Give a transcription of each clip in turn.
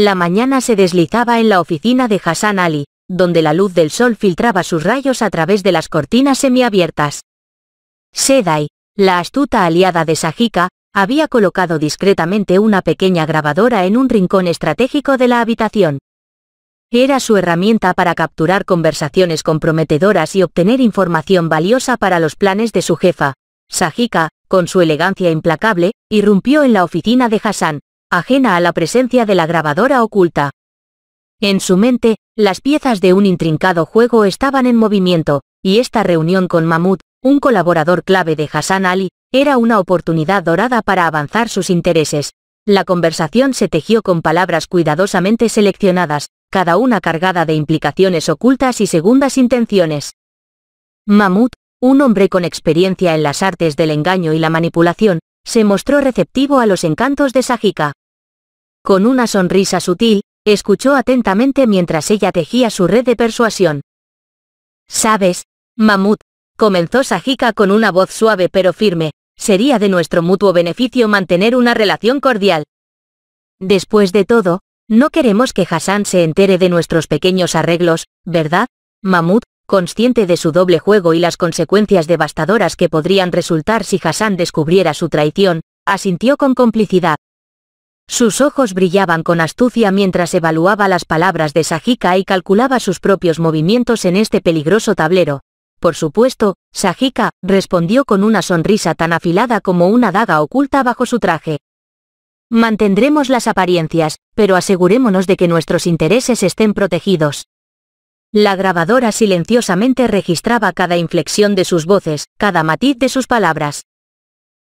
La mañana se deslizaba en la oficina de Hassan Ali, donde la luz del sol filtraba sus rayos a través de las cortinas semiabiertas. Sedai, la astuta aliada de Sajika, había colocado discretamente una pequeña grabadora en un rincón estratégico de la habitación. Era su herramienta para capturar conversaciones comprometedoras y obtener información valiosa para los planes de su jefa. Sajika, con su elegancia implacable, irrumpió en la oficina de Hassan, ajena a la presencia de la grabadora oculta. En su mente, las piezas de un intrincado juego estaban en movimiento, y esta reunión con Mahmoud, un colaborador clave de Hassan Ali, era una oportunidad dorada para avanzar sus intereses. La conversación se tejió con palabras cuidadosamente seleccionadas, cada una cargada de implicaciones ocultas y segundas intenciones. Mahmoud, un hombre con experiencia en las artes del engaño y la manipulación, se mostró receptivo a los encantos de Sajika. Con una sonrisa sutil, escuchó atentamente mientras ella tejía su red de persuasión. Sabes, Mamut, comenzó Sajika con una voz suave pero firme, sería de nuestro mutuo beneficio mantener una relación cordial. Después de todo, no queremos que Hassan se entere de nuestros pequeños arreglos, ¿verdad? Mamut, consciente de su doble juego y las consecuencias devastadoras que podrían resultar si Hassan descubriera su traición, asintió con complicidad. Sus ojos brillaban con astucia mientras evaluaba las palabras de Sajika y calculaba sus propios movimientos en este peligroso tablero. Por supuesto, Sajika, respondió con una sonrisa tan afilada como una daga oculta bajo su traje. Mantendremos las apariencias, pero asegurémonos de que nuestros intereses estén protegidos. La grabadora silenciosamente registraba cada inflexión de sus voces, cada matiz de sus palabras.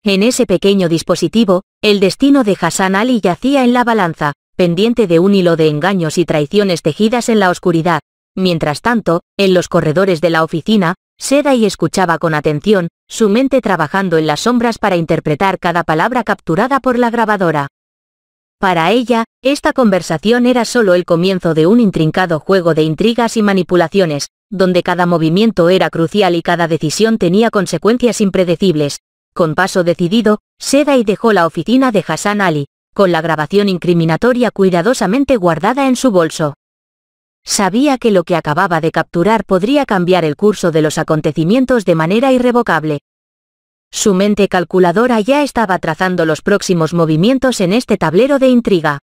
En ese pequeño dispositivo, el destino de Hassan Ali yacía en la balanza, pendiente de un hilo de engaños y traiciones tejidas en la oscuridad. Mientras tanto, en los corredores de la oficina, Seda y escuchaba con atención, su mente trabajando en las sombras para interpretar cada palabra capturada por la grabadora. Para ella, esta conversación era solo el comienzo de un intrincado juego de intrigas y manipulaciones, donde cada movimiento era crucial y cada decisión tenía consecuencias impredecibles, con paso decidido, Sedai dejó la oficina de Hassan Ali, con la grabación incriminatoria cuidadosamente guardada en su bolso. Sabía que lo que acababa de capturar podría cambiar el curso de los acontecimientos de manera irrevocable. Su mente calculadora ya estaba trazando los próximos movimientos en este tablero de intriga.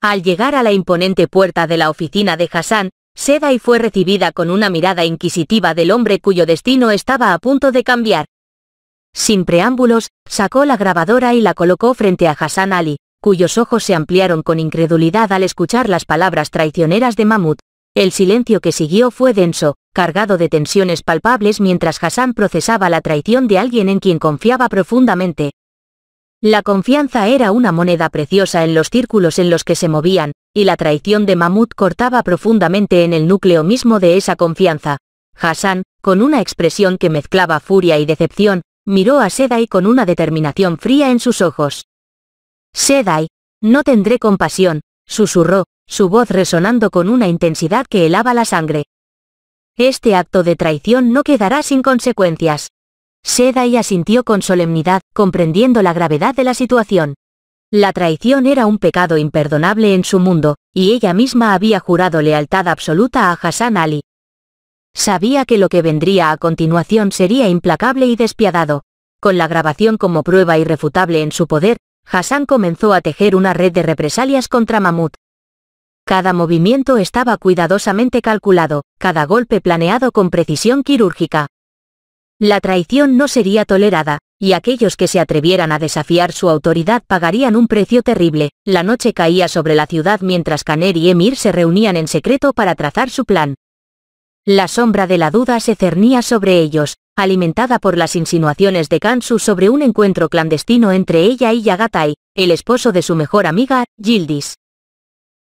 Al llegar a la imponente puerta de la oficina de Hassan, Sedai fue recibida con una mirada inquisitiva del hombre cuyo destino estaba a punto de cambiar. Sin preámbulos, sacó la grabadora y la colocó frente a Hassan Ali, cuyos ojos se ampliaron con incredulidad al escuchar las palabras traicioneras de Mahmud. El silencio que siguió fue denso, cargado de tensiones palpables mientras Hassan procesaba la traición de alguien en quien confiaba profundamente. La confianza era una moneda preciosa en los círculos en los que se movían, y la traición de Mahmud cortaba profundamente en el núcleo mismo de esa confianza. Hassan, con una expresión que mezclaba furia y decepción, miró a Sedai con una determinación fría en sus ojos. Sedai, no tendré compasión, susurró, su voz resonando con una intensidad que helaba la sangre. Este acto de traición no quedará sin consecuencias. Sedai asintió con solemnidad, comprendiendo la gravedad de la situación. La traición era un pecado imperdonable en su mundo, y ella misma había jurado lealtad absoluta a Hassan Ali. Sabía que lo que vendría a continuación sería implacable y despiadado. Con la grabación como prueba irrefutable en su poder, Hassan comenzó a tejer una red de represalias contra mamut Cada movimiento estaba cuidadosamente calculado, cada golpe planeado con precisión quirúrgica. La traición no sería tolerada, y aquellos que se atrevieran a desafiar su autoridad pagarían un precio terrible. La noche caía sobre la ciudad mientras Kaner y Emir se reunían en secreto para trazar su plan. La sombra de la duda se cernía sobre ellos, alimentada por las insinuaciones de Kansu sobre un encuentro clandestino entre ella y Yagatai, el esposo de su mejor amiga, Gildis.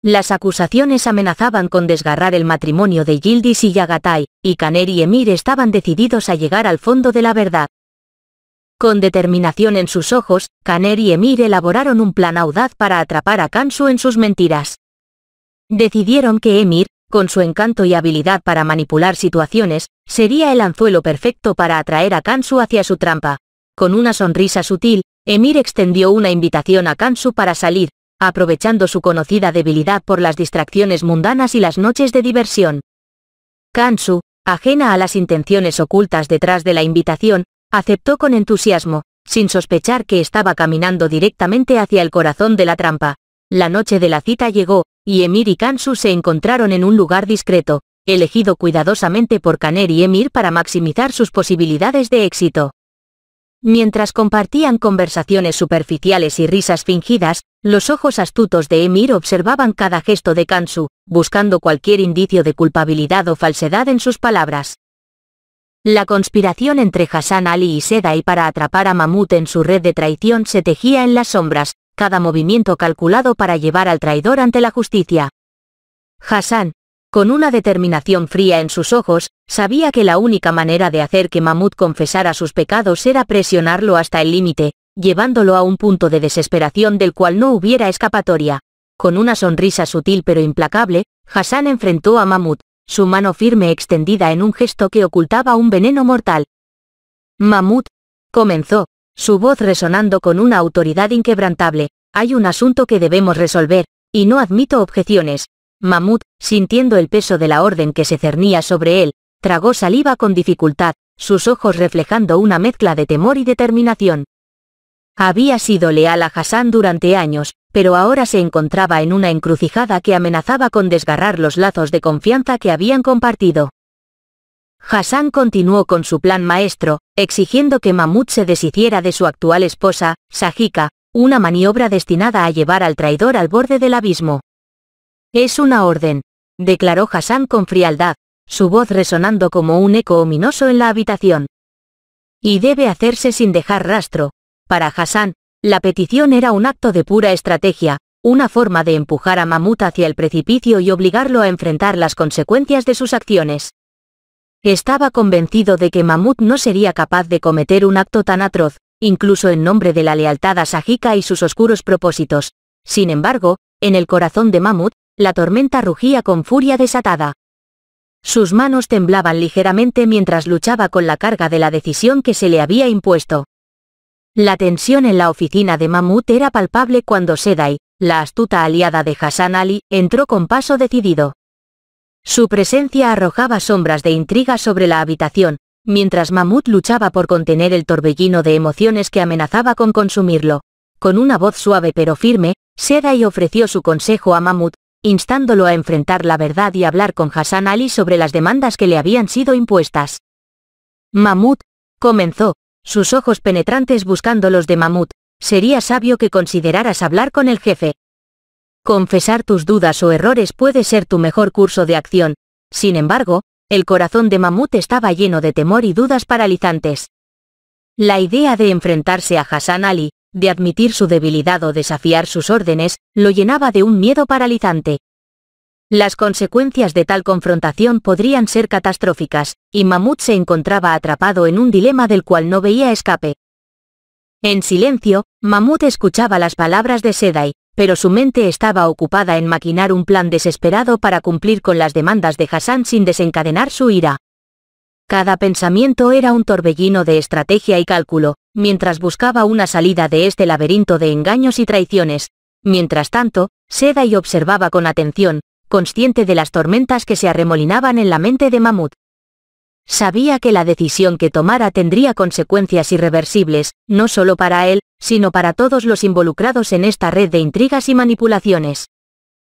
Las acusaciones amenazaban con desgarrar el matrimonio de Gildis y Yagatai, y Kaner y Emir estaban decididos a llegar al fondo de la verdad. Con determinación en sus ojos, Kaner y Emir elaboraron un plan audaz para atrapar a Kansu en sus mentiras. Decidieron que Emir, con su encanto y habilidad para manipular situaciones, sería el anzuelo perfecto para atraer a Kansu hacia su trampa. Con una sonrisa sutil, Emir extendió una invitación a Kansu para salir, aprovechando su conocida debilidad por las distracciones mundanas y las noches de diversión. Kansu, ajena a las intenciones ocultas detrás de la invitación, aceptó con entusiasmo, sin sospechar que estaba caminando directamente hacia el corazón de la trampa. La noche de la cita llegó, y Emir y Kansu se encontraron en un lugar discreto, elegido cuidadosamente por Kaner y Emir para maximizar sus posibilidades de éxito. Mientras compartían conversaciones superficiales y risas fingidas, los ojos astutos de Emir observaban cada gesto de Kansu, buscando cualquier indicio de culpabilidad o falsedad en sus palabras. La conspiración entre Hassan Ali y Seda y para atrapar a Mamut en su red de traición se tejía en las sombras, cada movimiento calculado para llevar al traidor ante la justicia. Hassan, con una determinación fría en sus ojos, sabía que la única manera de hacer que Mahmud confesara sus pecados era presionarlo hasta el límite, llevándolo a un punto de desesperación del cual no hubiera escapatoria. Con una sonrisa sutil pero implacable, Hassan enfrentó a Mahmud, su mano firme extendida en un gesto que ocultaba un veneno mortal. Mahmud, comenzó, su voz resonando con una autoridad inquebrantable, hay un asunto que debemos resolver, y no admito objeciones. Mamut, sintiendo el peso de la orden que se cernía sobre él, tragó saliva con dificultad, sus ojos reflejando una mezcla de temor y determinación. Había sido leal a Hassan durante años, pero ahora se encontraba en una encrucijada que amenazaba con desgarrar los lazos de confianza que habían compartido. Hassan continuó con su plan maestro, exigiendo que Mamut se deshiciera de su actual esposa, Sajika, una maniobra destinada a llevar al traidor al borde del abismo. Es una orden, declaró Hassan con frialdad, su voz resonando como un eco ominoso en la habitación. Y debe hacerse sin dejar rastro. Para Hassan, la petición era un acto de pura estrategia, una forma de empujar a Mamut hacia el precipicio y obligarlo a enfrentar las consecuencias de sus acciones estaba convencido de que Mamut no sería capaz de cometer un acto tan atroz, incluso en nombre de la lealtad a Sajika y sus oscuros propósitos. Sin embargo, en el corazón de Mamut, la tormenta rugía con furia desatada. Sus manos temblaban ligeramente mientras luchaba con la carga de la decisión que se le había impuesto. La tensión en la oficina de Mamut era palpable cuando Sedai, la astuta aliada de Hassan Ali, entró con paso decidido. Su presencia arrojaba sombras de intriga sobre la habitación, mientras mamut luchaba por contener el torbellino de emociones que amenazaba con consumirlo. Con una voz suave pero firme, Sedai ofreció su consejo a mamut instándolo a enfrentar la verdad y hablar con Hassan Ali sobre las demandas que le habían sido impuestas. mamut comenzó, sus ojos penetrantes buscando los de mamut sería sabio que consideraras hablar con el jefe. Confesar tus dudas o errores puede ser tu mejor curso de acción. Sin embargo, el corazón de Mamut estaba lleno de temor y dudas paralizantes. La idea de enfrentarse a Hassan Ali, de admitir su debilidad o desafiar sus órdenes, lo llenaba de un miedo paralizante. Las consecuencias de tal confrontación podrían ser catastróficas, y Mamut se encontraba atrapado en un dilema del cual no veía escape. En silencio, Mamut escuchaba las palabras de Sedai, pero su mente estaba ocupada en maquinar un plan desesperado para cumplir con las demandas de Hassan sin desencadenar su ira. Cada pensamiento era un torbellino de estrategia y cálculo, mientras buscaba una salida de este laberinto de engaños y traiciones. Mientras tanto, Seda y observaba con atención, consciente de las tormentas que se arremolinaban en la mente de Mamut. Sabía que la decisión que tomara tendría consecuencias irreversibles, no solo para él, sino para todos los involucrados en esta red de intrigas y manipulaciones.